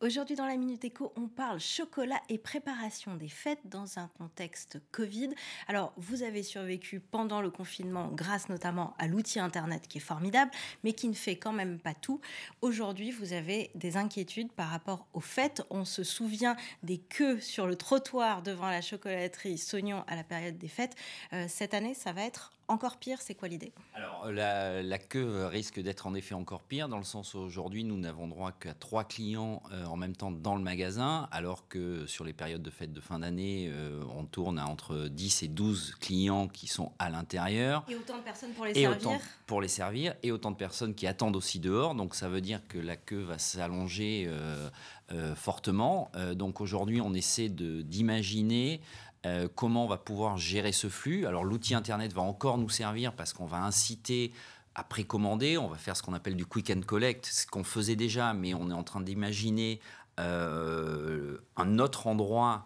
Aujourd'hui dans la Minute Éco, on parle chocolat et préparation des fêtes dans un contexte Covid. Alors, vous avez survécu pendant le confinement grâce notamment à l'outil Internet qui est formidable, mais qui ne fait quand même pas tout. Aujourd'hui, vous avez des inquiétudes par rapport aux fêtes. On se souvient des queues sur le trottoir devant la chocolaterie Sognon à la période des fêtes. Euh, cette année, ça va être encore pire, c'est quoi l'idée Alors, la, queue risque d'être en effet encore pire, dans le sens où aujourd'hui, nous n'avons droit qu'à trois clients euh, en même temps dans le magasin, alors que sur les périodes de fête de fin d'année, euh, on tourne à entre 10 et 12 clients qui sont à l'intérieur. Et autant de personnes pour les servir. et autant de personnes qui attendent aussi dehors. Donc ça veut dire que la queue va s'allonger euh, euh, fortement. donc aujourd'hui, on essaie d'imaginer comment on va pouvoir gérer ce flux. Alors l'outil Internet va encore nous servir parce qu'on va inciter après commander, On va faire ce qu'on appelle du quick and collect, ce qu'on faisait déjà, mais on est en train d'imaginer euh, un autre endroit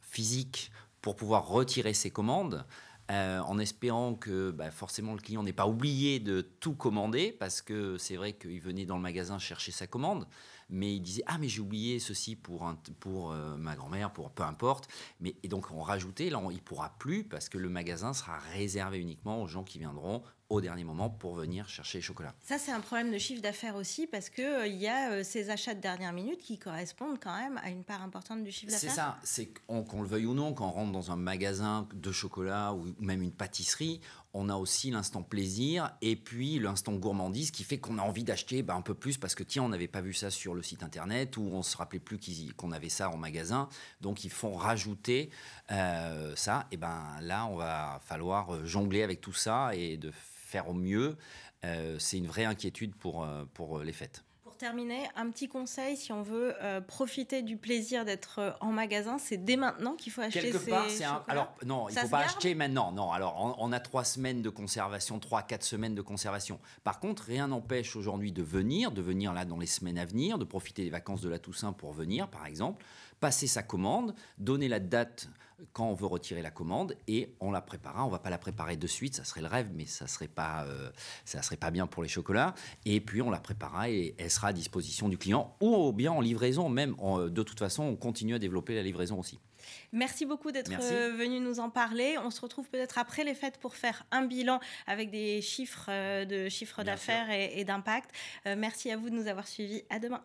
physique pour pouvoir retirer ses commandes. Euh, en espérant que bah, forcément le client n'ait pas oublié de tout commander, parce que c'est vrai qu'il venait dans le magasin chercher sa commande, mais il disait Ah, mais j'ai oublié ceci pour, pour euh, ma grand-mère, pour peu importe. Mais, et donc on rajoutait, là il ne pourra plus, parce que le magasin sera réservé uniquement aux gens qui viendront au dernier moment pour venir chercher les chocolats. Ça, c'est un problème de chiffre d'affaires aussi parce qu'il euh, il y a euh, ces achats de dernière minute qui correspondent quand même à une part importante du chiffre d'affaires. C'est ça, c'est qu'on le veuille ou non, quand on rentre dans un magasin de chocolat ou même une pâtisserie, on a aussi l'instant plaisir et puis l'instant gourmandise qui fait qu'on a envie d'acheter bah, un peu plus parce que tiens, on n'avait pas vu ça sur le site internet ou on se rappelait plus qu'on avait ça en magasin. Donc ils font rajouter euh, ça. Et ben là, on va falloir jongler avec tout ça et de faire faire au mieux, euh, c'est une vraie inquiétude pour, euh, pour euh, les fêtes Pour terminer, un petit conseil si on veut profiter du plaisir d'être en magasin, c'est dès maintenant qu'il faut acheter Quelque part, Alors non, il ne faut pas acheter maintenant. Non, alors on, on, a trois semaines de conservation, trois quatre semaines de conservation. Par contre, rien n'empêche aujourd'hui de venir, de venir là dans les semaines à venir, de profiter des vacances de la Toussaint pour venir, par exemple, passer sa commande, donner la date quand on veut retirer la commande et on la préparera. On va pas la préparer de suite, ça serait le rêve, mais ça serait pas, euh, ça serait pas bien pour les chocolats. Et puis on la préparera et elle sera à disposition du client ou bien en livraison. Même euh, de toute façon, on continue à développer la livraison aussi. Merci beaucoup d'être euh, venu nous en parler. On se retrouve peut-être après les fêtes pour faire un bilan avec des chiffres de chiffres d'affaires et, d'impact. merci à vous de nous avoir suivis. À demain.